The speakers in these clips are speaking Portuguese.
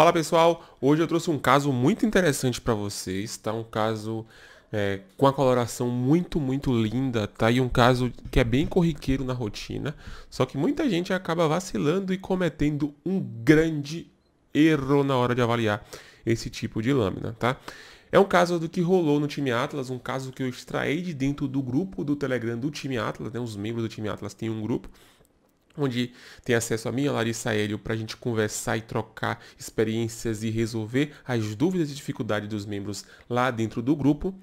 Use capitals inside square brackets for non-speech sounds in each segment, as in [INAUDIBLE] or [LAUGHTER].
Fala pessoal, hoje eu trouxe um caso muito interessante para vocês, tá? Um caso é, com a coloração muito, muito linda, tá? E um caso que é bem corriqueiro na rotina, só que muita gente acaba vacilando e cometendo um grande erro na hora de avaliar esse tipo de lâmina, tá? É um caso do que rolou no time Atlas, um caso que eu extraí de dentro do grupo do Telegram do time Atlas, né? Os membros do time Atlas têm um grupo onde tem acesso a mim, a Larissa Hélio, para a gente conversar e trocar experiências e resolver as dúvidas e dificuldades dos membros lá dentro do grupo.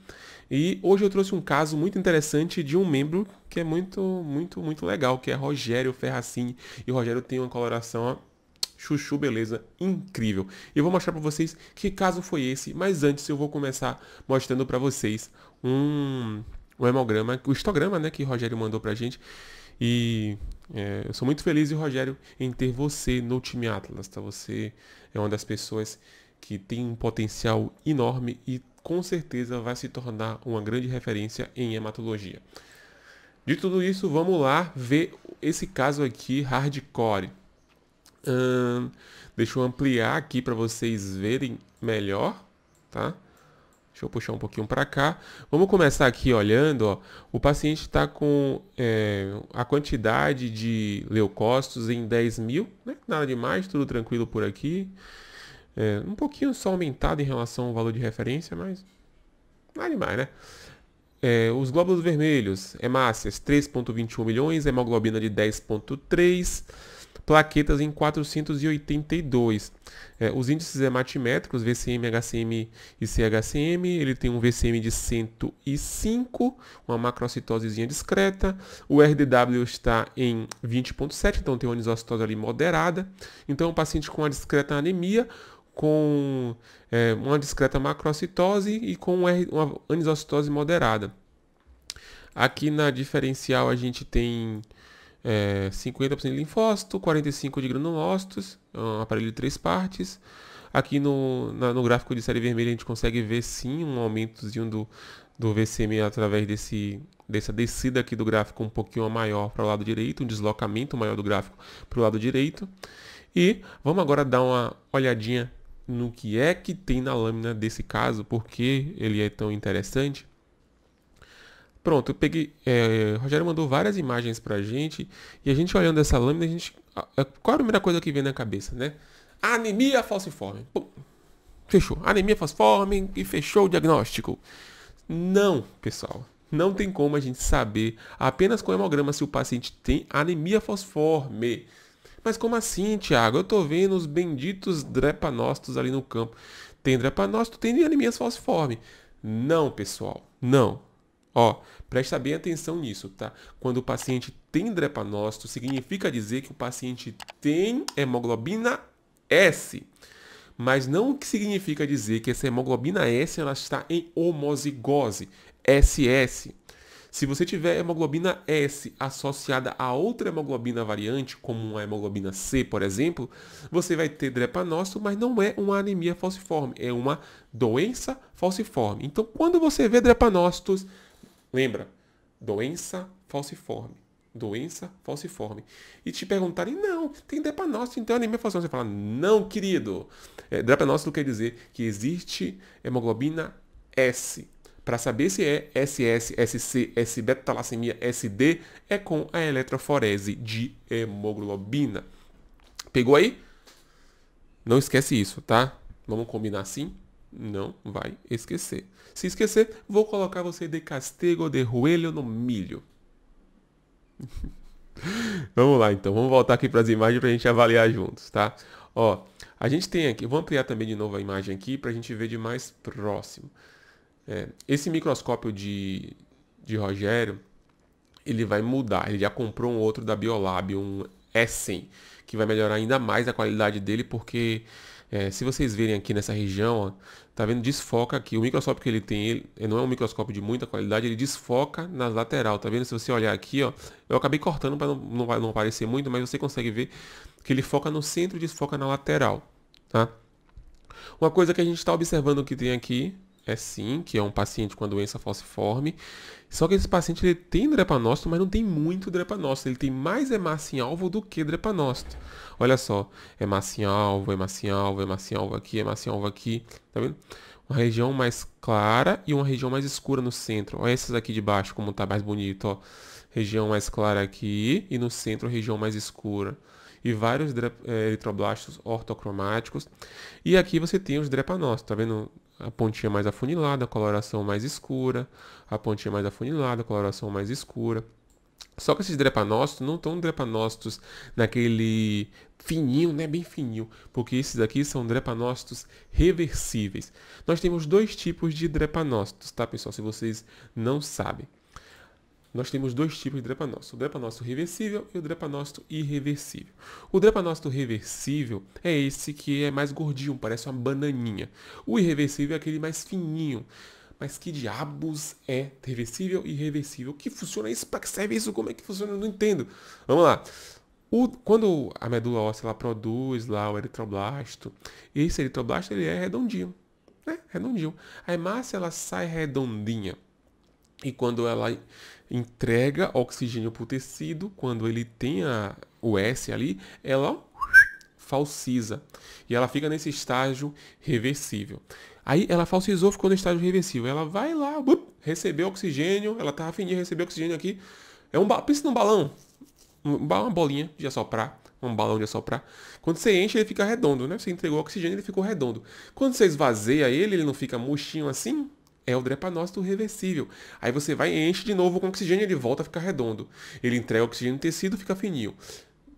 E hoje eu trouxe um caso muito interessante de um membro que é muito, muito, muito legal, que é Rogério Ferracini. E o Rogério tem uma coloração ó, chuchu beleza incrível. Eu vou mostrar para vocês que caso foi esse, mas antes eu vou começar mostrando para vocês um, um hemograma, o histograma né, que o Rogério mandou a gente. E é, eu sou muito feliz, Rogério, em ter você no time Atlas, tá? Você é uma das pessoas que tem um potencial enorme e com certeza vai se tornar uma grande referência em hematologia. De tudo isso, vamos lá ver esse caso aqui hardcore. Hum, deixa eu ampliar aqui para vocês verem melhor, tá? Deixa eu puxar um pouquinho para cá. Vamos começar aqui olhando, ó, o paciente está com é, a quantidade de leucócitos em 10 mil, né? nada demais, tudo tranquilo por aqui. É, um pouquinho só aumentado em relação ao valor de referência, mas nada demais, né? É, os glóbulos vermelhos, hemácias 3.21 milhões, hemoglobina de 10.3 plaquetas em 482. É, os índices hematimétricos, VCM, HCM e CHCM, ele tem um VCM de 105, uma macrocitosezinha discreta, o RDW está em 20.7, então tem uma anisocitose ali moderada, então o um paciente com uma discreta anemia, com é, uma discreta macrocitose e com uma anisocitose moderada. Aqui na diferencial a gente tem é, 50% de linfócito, 45% de granulócitos, é um aparelho de três partes. Aqui no, na, no gráfico de série vermelha a gente consegue ver sim um aumentozinho do, do VCM através desse, dessa descida aqui do gráfico um pouquinho maior para o lado direito, um deslocamento maior do gráfico para o lado direito. E vamos agora dar uma olhadinha no que é que tem na lâmina desse caso, por que ele é tão interessante. Pronto, eu peguei. É, o Rogério mandou várias imagens pra gente. E a gente olhando essa lâmina, a gente. Qual a primeira coisa que vem na cabeça, né? Anemia falciforme. Pum. Fechou. Anemia falciforme e fechou o diagnóstico. Não, pessoal. Não tem como a gente saber apenas com hemograma se o paciente tem anemia falciforme. Mas como assim, Tiago? Eu tô vendo os benditos drepanócitos ali no campo. Tem drepanócito, tem anemia falciforme. Não, pessoal. Não. Ó, presta bem atenção nisso, tá? Quando o paciente tem drepanócito, significa dizer que o paciente tem hemoglobina S. Mas não que significa dizer que essa hemoglobina S ela está em homozigose, SS. Se você tiver hemoglobina S associada a outra hemoglobina variante, como a hemoglobina C, por exemplo, você vai ter drepanócito, mas não é uma anemia falciforme, é uma doença falciforme. Então, quando você vê drepanócitos, Lembra? Doença falciforme. Doença falciforme. E te perguntarem, não, tem drepanócito, então anemia falciforme. Você fala, não, querido. É, drepanócito quer dizer que existe hemoglobina S. Para saber se é SS, SC, S-beta-talassemia, SD, é com a eletroforese de hemoglobina. Pegou aí? Não esquece isso, tá? Vamos combinar assim? não vai esquecer. Se esquecer, vou colocar você de castigo de joelho no milho. [LAUGHS] vamos lá então, vamos voltar aqui para as imagens para a gente avaliar juntos, tá? Ó, a gente tem aqui, vou ampliar também de novo a imagem aqui para a gente ver de mais próximo. É, esse microscópio de, de Rogério, ele vai mudar, ele já comprou um outro da Biolab, um s que vai melhorar ainda mais a qualidade dele porque é, se vocês verem aqui nessa região, ó, tá vendo? Desfoca aqui. O microscópio que ele tem, ele não é um microscópio de muita qualidade, ele desfoca na lateral, tá vendo? Se você olhar aqui, ó, eu acabei cortando para não, não, não aparecer muito, mas você consegue ver que ele foca no centro e desfoca na lateral, tá? Uma coisa que a gente está observando que tem aqui é sim, que é um paciente com a doença falciforme. Só que esse paciente ele tem drepanócito, mas não tem muito drepanócito. Ele tem mais hemácia em alvo do que drepanócito. Olha só, hemácia em alvo, hemácia em alvo, hemácia em alvo aqui, hemácia em alvo aqui. Tá vendo? Uma região mais clara e uma região mais escura no centro. Olha essas aqui de baixo, como tá mais bonito, ó. Região mais clara aqui e no centro região mais escura e vários eh, eritroblastos ortocromáticos. E aqui você tem os drepanócitos, tá vendo? a pontinha mais afunilada, a coloração mais escura, a pontinha mais afunilada, a coloração mais escura. Só que esses drepanócitos não estão drepanócitos naquele fininho, né, bem fininho, porque esses aqui são drepanócitos reversíveis. Nós temos dois tipos de drepanócitos, tá, pessoal, se vocês não sabem nós temos dois tipos de drepanócito, o drepanócito reversível e o drepanócito irreversível. O drepanócito reversível é esse que é mais gordinho, parece uma bananinha. O irreversível é aquele mais fininho. Mas que diabos é reversível e irreversível? Que funciona isso? Para que serve isso? Como é que funciona? Eu não entendo. Vamos lá. O, quando a medula óssea produz lá o eritroblasto, esse eritroblasto ele é redondinho, né? Redondinho. A hemácia ela sai redondinha. E quando ela entrega oxigênio para o tecido, quando ele tem a, o S ali, ela falsiza. E ela fica nesse estágio reversível. Aí ela falsizou, ficou no estágio reversível. Ela vai lá, bup, recebeu oxigênio, ela tá afim de receber oxigênio aqui. É um pensa num balão, uma bolinha de assoprar, um balão de assoprar. Quando você enche, ele fica redondo, né? Você entregou oxigênio, ele ficou redondo. Quando você esvazia ele, ele não fica murchinho assim? é o drepanócito reversível. Aí você vai e enche de novo com oxigênio, ele volta a ficar redondo. Ele entrega oxigênio no tecido, fica fininho.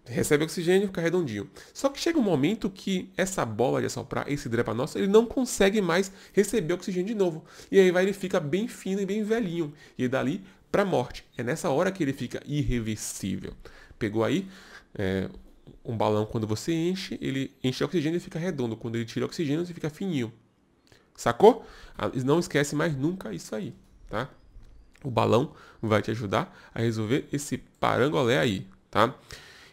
Recebe oxigênio, fica redondinho. Só que chega um momento que essa bola de assoprar, esse drepanócito, ele não consegue mais receber oxigênio de novo. E aí vai, ele fica bem fino e bem velhinho. E dali para morte. É nessa hora que ele fica irreversível. Pegou aí? É, um balão, quando você enche, ele enche oxigênio e fica redondo. Quando ele tira oxigênio, ele fica fininho. Sacou? Não esquece mais nunca isso aí, tá? O balão vai te ajudar a resolver esse parangolé aí, tá?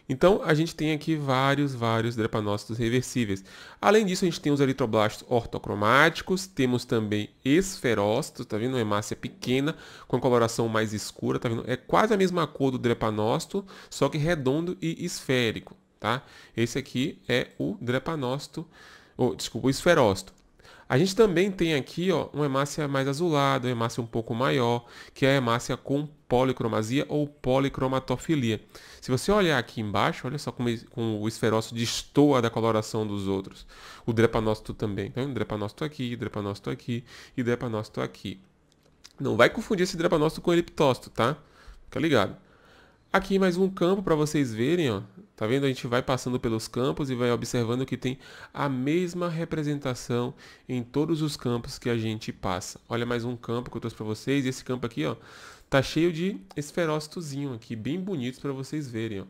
Então, a gente tem aqui vários, vários drepanócitos reversíveis. Além disso, a gente tem os eritroblastos ortocromáticos, temos também esferócitos, tá vendo? Uma hemácia pequena, com coloração mais escura, tá vendo? É quase a mesma cor do drepanócito, só que redondo e esférico, tá? Esse aqui é o drepanócito, ou, desculpa, o esferócito. A gente também tem aqui ó, uma hemácia mais azulada, uma hemácia um pouco maior, que é a hemácia com policromasia ou policromatofilia. Se você olhar aqui embaixo, olha só como, como o esferócito destoa da coloração dos outros. O drepanócito também. Então, drepanócito aqui, drepanócito aqui e drepanócito aqui. Não vai confundir esse drepanócito com eliptócito, tá? Fica ligado. Aqui mais um campo para vocês verem, ó. Tá vendo? A gente vai passando pelos campos e vai observando que tem a mesma representação em todos os campos que a gente passa. Olha mais um campo que eu trouxe para vocês. E esse campo aqui, ó, tá cheio de esferócitozinho aqui, bem bonitos para vocês verem, ó.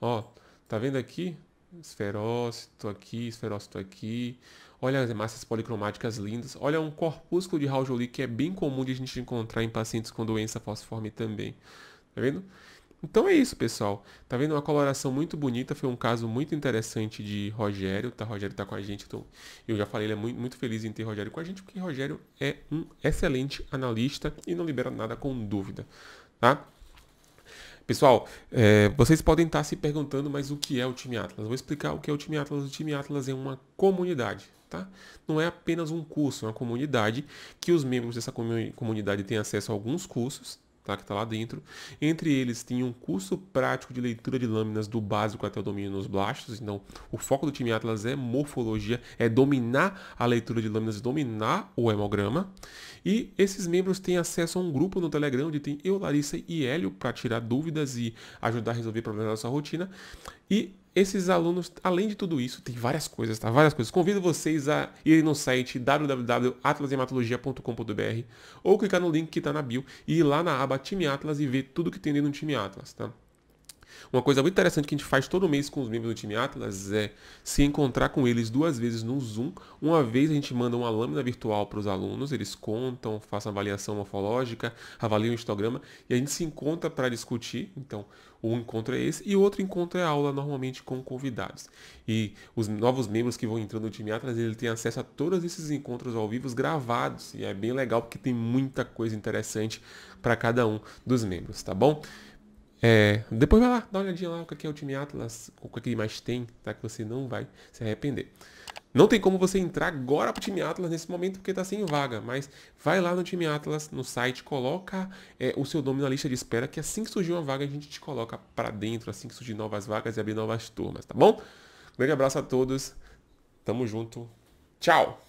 Ó, tá vendo aqui? Esferócito aqui, esferócito aqui. Olha as massas policromáticas lindas. Olha um corpúsculo de Raujoli que é bem comum de a gente encontrar em pacientes com doença fosforme também. Tá vendo? Então é isso, pessoal. Tá vendo uma coloração muito bonita, foi um caso muito interessante de Rogério, tá? Rogério tá com a gente, então eu já falei, ele é muito, muito feliz em ter Rogério com a gente, porque Rogério é um excelente analista e não libera nada com dúvida, tá? Pessoal, é, vocês podem estar tá se perguntando, mas o que é o time Atlas? vou explicar o que é o time Atlas. O time Atlas é uma comunidade, tá? Não é apenas um curso, é uma comunidade que os membros dessa comunidade têm acesso a alguns cursos, tá? que está lá dentro. Entre eles tinha um curso prático de leitura de lâminas do básico até o domínio nos blastos. Então, o foco do time Atlas é morfologia, é dominar a leitura de lâminas, dominar o hemograma. E esses membros têm acesso a um grupo no Telegram onde tem eu, Larissa e Hélio para tirar dúvidas e ajudar a resolver problemas da sua rotina. E esses alunos, além de tudo isso, tem várias coisas, tá? Várias coisas. Convido vocês a irem no site www.atlashematologia.com.br ou clicar no link que está na bio e ir lá na aba Time Atlas e ver tudo que tem dentro do Time Atlas, tá? Uma coisa muito interessante que a gente faz todo mês com os membros do time Atlas é se encontrar com eles duas vezes no Zoom. Uma vez a gente manda uma lâmina virtual para os alunos, eles contam, façam avaliação morfológica, avaliam o histograma e a gente se encontra para discutir. Então, um encontro é esse e o outro encontro é aula normalmente com convidados. E os novos membros que vão entrando no time Atlas, ele tem acesso a todos esses encontros ao vivo gravados e é bem legal porque tem muita coisa interessante para cada um dos membros, tá bom? É, depois vai lá, dá uma olhadinha lá o que é o time Atlas, o que, é que ele mais tem, tá? Que você não vai se arrepender. Não tem como você entrar agora pro time Atlas nesse momento porque tá sem vaga, mas vai lá no time Atlas, no site, coloca é, o seu nome na lista de espera, que assim que surgir uma vaga a gente te coloca para dentro, assim que surgir novas vagas e abrir novas turmas, tá bom? Um grande abraço a todos, tamo junto, tchau!